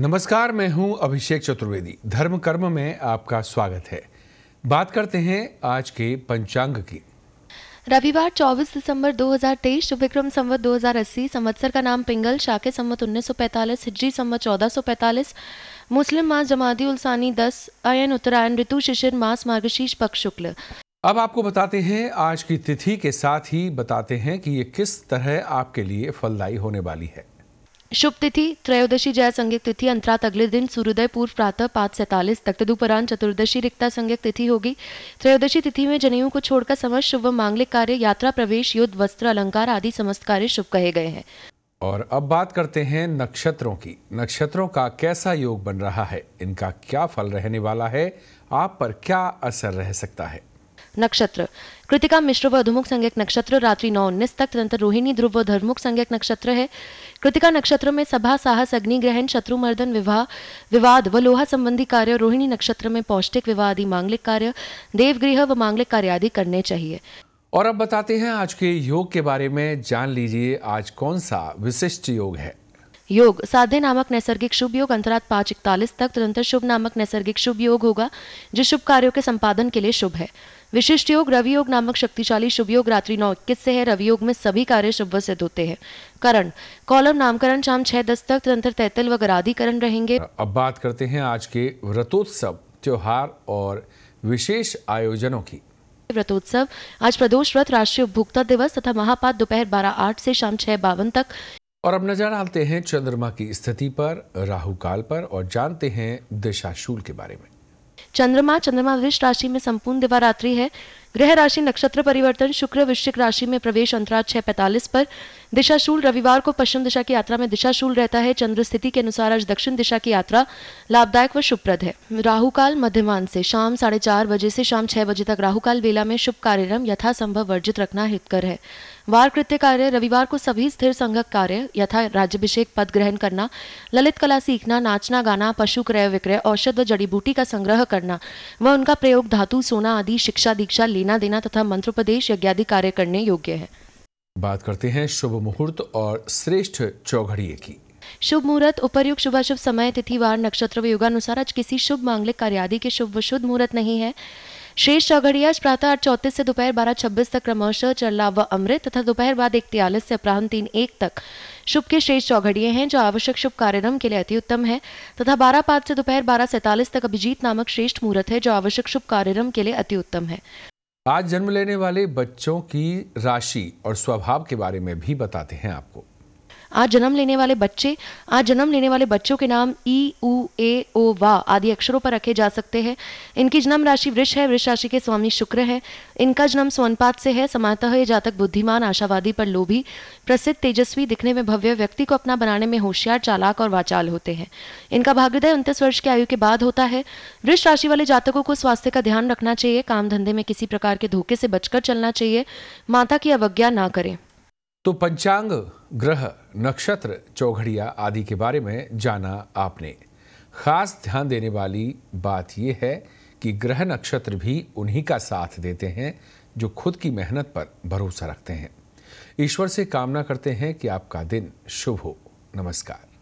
नमस्कार मैं हूं अभिषेक चतुर्वेदी धर्म कर्म में आपका स्वागत है बात करते हैं आज के पंचांग की रविवार 24 दिसंबर 2023 विक्रम संवत 2080 संवत्सर का नाम पिंगल शाके संवत 1945 हिजरी संवत 1445 मुस्लिम मास जमादी उलसानी 10 अयन उत्तरायण ऋतु शिशिर मास मार्गशीर्ष पक्ष शुक्ल अब आपको बताते हैं आज की तिथि के साथ ही बताते हैं कि ये किस तरह आपके लिए फलदायी होने वाली है शुभ तिथि त्रयोदशी जय संज्ञक तिथि अंतरात अगले दिन सूर्योदय पूर्व प्रातः पाँच सैतालीस तक तदुपरांत चतुर्दशी रिक्ता संज्ञक तिथि होगी त्रयोदशी तिथि में जनेऊ को छोड़कर समस्त शुभ मांगलिक कार्य यात्रा प्रवेश युद्ध वस्त्र अलंकार आदि समस्त कार्य शुभ कहे गए हैं और अब बात करते हैं नक्षत्रों की नक्षत्रों का कैसा योग बन रहा है इनका क्या फल रहने वाला है आप पर क्या असर रह सकता है नक्षत्र कृतिका मिश्र व अधुमुख संज्ञक नक्षत्र रात्रि नौ उन्नीस तक तदंतर रोहिणी ध्रुव व धर्मुख संज्ञक नक्षत्र है कृतिका नक्षत्र में सभा साहस अग्नि ग्रहण शत्रुमर्दन विवाह विवाद व लोहा संबंधी कार्य रोहिणी नक्षत्र में पौष्टिक विवाह आदि मांगलिक कार्य देवगृह व मांगलिक कार्य आदि करने चाहिए और अब बताते हैं आज के योग के बारे में जान लीजिए आज कौन सा विशिष्ट योग है योग साधे नामक नैसर्गिक शुभ योग अंतरात पांच इकतालीस तक तदंतर शुभ नामक नैसर्गिक शुभ योग होगा जो शुभ कार्यों के संपादन के लिए शुभ है विशिष्ट योग रवि योग नामक शक्तिशाली शुभ योग रात्रि नौ इक्कीस से है रवि योग में सभी कार्य शुभ सिद्ध होते हैं करण कॉलम नामकरण शाम छह दस तक तदंतर तैतल व गराधिकरण रहेंगे अब बात करते हैं आज के व्रतोत्सव त्योहार और विशेष आयोजनों की व्रतोत्सव आज प्रदोष व्रत राष्ट्रीय उपभोक्ता दिवस तथा महापात दोपहर बारह आठ से शाम छह बावन तक और अब नजर डालते हैं चंद्रमा की स्थिति पर राहु काल पर और जानते हैं दिशाशूल के बारे में चंद्रमा चंद्रमा वृक्ष राशि में संपूर्ण दिवारात्रि है ग्रह राशि नक्षत्र परिवर्तन शुक्र वृश्चिक राशि में प्रवेश अंतराल छह पैतालीस पर दिशाशूल रविवार को पश्चिम दिशा की यात्रा में दिशाशूल रहता है चंद्र स्थिति के अनुसार आज दक्षिण दिशा की यात्रा लाभदायक व शुभप्रद है राहु काल मध्यमान से शाम साढ़े चार बजे से शाम छह बजे तक राहु काल वेला में शुभ कार्यक्रम यथासंभव वर्जित रखना हितकर है वार कृत्य कार्य रविवार को सभी स्थिर संघक कार्य यथा राज्यभिषेक पद ग्रहण करना ललित कला सीखना नाचना गाना पशु क्रय विक्रय औषध व जड़ी बूटी का संग्रह करना व उनका प्रयोग धातु सोना आदि शिक्षा दीक्षा ले लेना देना तथा मंत्रोपदेश यज्ञादि कार्य करने योग्य है बात करते हैं शुभ मुहूर्त और श्रेष्ठ चौघड़ी की शुभ मुहूर्त उपरयुक्त शुभाशुभ समय तिथि वार नक्षत्र व युगानुसार आज किसी शुभ मांगलिक कार्यादि के शुभ शुद्ध मुहूर्त नहीं है शेष चौघड़िया प्रातः आठ चौतीस से दोपहर बारह छब्बीस तक क्रमशः चरला व अमृत तथा दोपहर बाद एक तियालीस से अपराह तीन एक तक शुभ के शेष चौघड़िये हैं जो आवश्यक शुभ कार्यक्रम के लिए अति उत्तम है तथा बारह पाँच से दोपहर बारह सैतालीस तक अभिजीत नामक श्रेष्ठ मुहूर्त है जो आवश्यक शुभ कार्यक्रम के लिए अति उत्तम है आज जन्म लेने वाले बच्चों की राशि और स्वभाव के बारे में भी बताते हैं आपको आज जन्म लेने वाले बच्चे आज जन्म लेने वाले बच्चों के नाम ई ऊ ए ओ वा आदि अक्षरों पर रखे जा सकते हैं इनकी जन्म राशि वृक्ष है वृक्ष राशि के स्वामी शुक्र है इनका जन्म स्वनपात से है समातः ये जातक बुद्धिमान आशावादी पर लोभी प्रसिद्ध तेजस्वी दिखने में भव्य व्यक्ति को अपना बनाने में होशियार चालाक और वाचाल होते हैं इनका भाग्योदय उनतीस वर्ष की आयु के बाद होता है वृक्ष राशि वाले जातकों को स्वास्थ्य का ध्यान रखना चाहिए काम धंधे में किसी प्रकार के धोखे से बचकर चलना चाहिए माता की अवज्ञा ना करें तो पंचांग ग्रह नक्षत्र चौघड़िया आदि के बारे में जाना आपने खास ध्यान देने वाली बात यह है कि ग्रह नक्षत्र भी उन्हीं का साथ देते हैं जो खुद की मेहनत पर भरोसा रखते हैं ईश्वर से कामना करते हैं कि आपका दिन शुभ हो नमस्कार